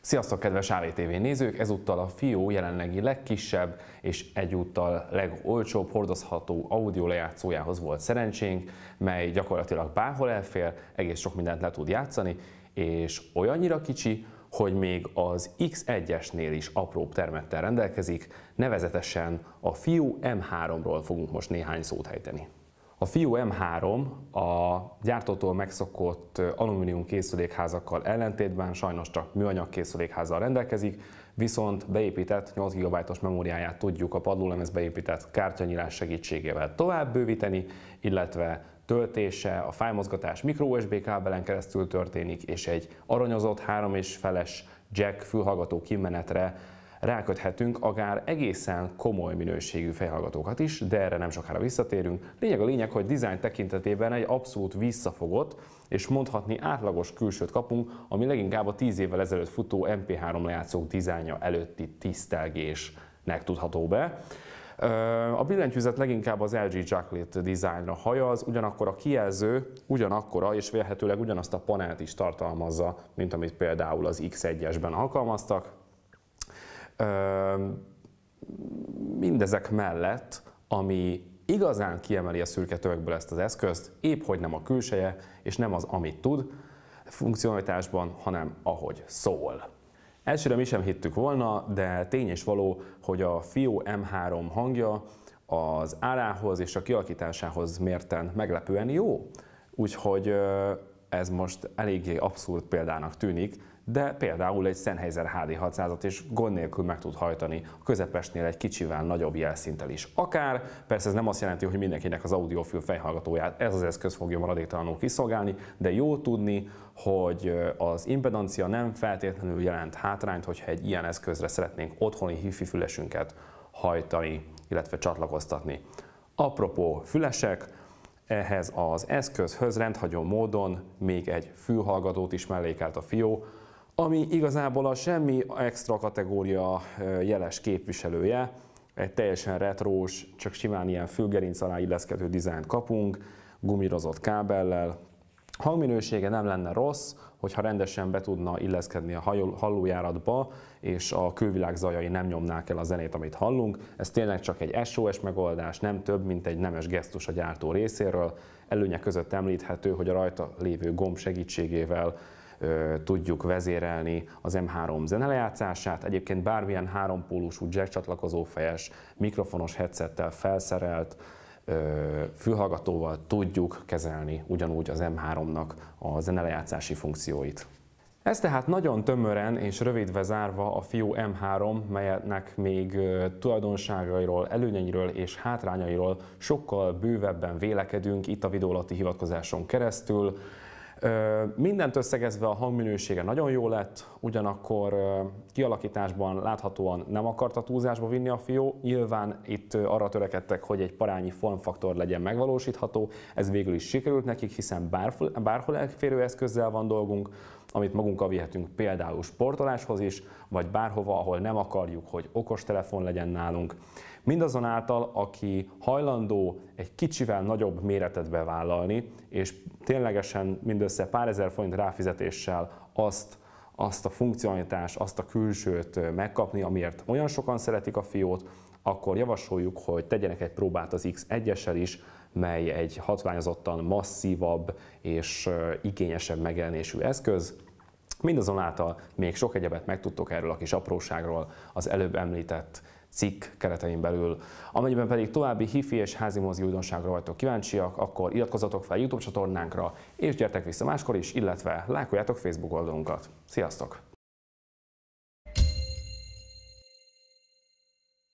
Sziasztok, kedves AVTV nézők! Ezúttal a FIO jelenlegi legkisebb és egyúttal legolcsóbb hordozható audio lejátszójához volt szerencsénk, mely gyakorlatilag bárhol elfér, egész sok mindent le tud játszani, és olyannyira kicsi, hogy még az X1-esnél is apróbb termettel rendelkezik, nevezetesen a FIO M3-ról fogunk most néhány szót ejteni. A FIU M3 a gyártótól megszokott alumínium készülékházakkal ellentétben sajnos csak műanyag készülékházzal rendelkezik, viszont beépített 8 GB-os memóriáját tudjuk a padlólemez beépített kártyanyílás segítségével tovább bővíteni, illetve töltése, a fájmozgatás mikro USB kábelen keresztül történik, és egy aranyozott 35 és jack fülhallgató kimenetre ráköthetünk akár egészen komoly minőségű fejhallgatókat is, de erre nem sokára visszatérünk. Lényeg a lényeg, hogy dizájn tekintetében egy abszolút visszafogott és mondhatni átlagos külsőt kapunk, ami leginkább a 10 évvel ezelőtt futó MP3 lejátszók dizájnja előtti tisztelgésnek tudható be. A billentyűzet leginkább az LG Jacklit dizájnra hajaz, ugyanakkor a kijelző ugyanakkora és vélhetőleg ugyanazt a panelt is tartalmazza, mint amit például az X1-esben alkalmaztak mindezek mellett, ami igazán kiemeli a szürke tömegből ezt az eszközt, épp hogy nem a külseje, és nem az, amit tud funkcionalitásban, hanem ahogy szól. Elsőre mi sem hittük volna, de tény és való, hogy a FIO M3 hangja az árához és a kialakításához mérten meglepően jó. Úgyhogy ez most eléggé abszurd példának tűnik, de például egy Sennheiser HD600-at is gond nélkül meg tud hajtani a közepesnél egy kicsivel nagyobb jelszinttel is. Akár, persze ez nem azt jelenti, hogy mindenkinek az audiofil fejhallgatóját ez az eszköz fogja maradéktalanul kiszolgálni, de jó tudni, hogy az impedancia nem feltétlenül jelent hátrányt, hogyha egy ilyen eszközre szeretnénk otthoni hifi fülesünket hajtani, illetve csatlakoztatni. Apropó fülesek, ehhez az eszközhöz rendhagyó módon még egy fülhallgatót is mellékelt a fió, ami igazából a semmi extra kategória jeles képviselője, egy teljesen retrós, csak simán ilyen fülgerinc alá illeszkedő dizájnt kapunk, gumirozott kábellel, hangminősége nem lenne rossz, hogyha rendesen be tudna illeszkedni a hallójáratba, és a külvilág zajai nem nyomnák el a zenét, amit hallunk. Ez tényleg csak egy SOS megoldás, nem több, mint egy nemes gesztus a gyártó részéről. Előnye között említhető, hogy a rajta lévő gomb segítségével ö, tudjuk vezérelni az M3 zenelejátszását. Egyébként bármilyen hárompólusú jack csatlakozófejes, mikrofonos headsettel felszerelt, fülhallgatóval tudjuk kezelni ugyanúgy az M3-nak a zenelejátszási funkcióit. Ez tehát nagyon tömören és rövidve zárva a Fiú M3, melynek még tulajdonságairól, előnyeiről és hátrányairól sokkal bővebben vélekedünk itt a videólati hivatkozáson keresztül. Mindent összegezve a hangminősége nagyon jó lett, ugyanakkor kialakításban láthatóan nem akarta túlzásba vinni a fió. Nyilván itt arra törekedtek, hogy egy parányi formfaktor legyen megvalósítható, ez végül is sikerült nekik, hiszen bárhol elférő eszközzel van dolgunk, amit magunkkal vihetünk például sportoláshoz is, vagy bárhova, ahol nem akarjuk, hogy okostelefon legyen nálunk. Mindazonáltal, aki hajlandó egy kicsivel nagyobb méretet bevállalni, és ténylegesen mindössze pár ezer forint ráfizetéssel azt azt a funkcionalitást, azt a külsőt megkapni, amiért olyan sokan szeretik a fiót, akkor javasoljuk, hogy tegyenek egy próbát az X1-essel is, mely egy hatványozottan masszívabb és igényesebb megjelenésű eszköz. Mindazonáltal még sok egyebet megtudtok erről a kis apróságról az előbb említett cikk keretein belül. Amennyiben pedig további hifi és házi mozi újdonságra vagytok kíváncsiak, akkor iratkozzatok fel YouTube csatornánkra, és gyertek vissza máskor is, illetve lájkoljátok Facebook oldalunkat. Sziasztok!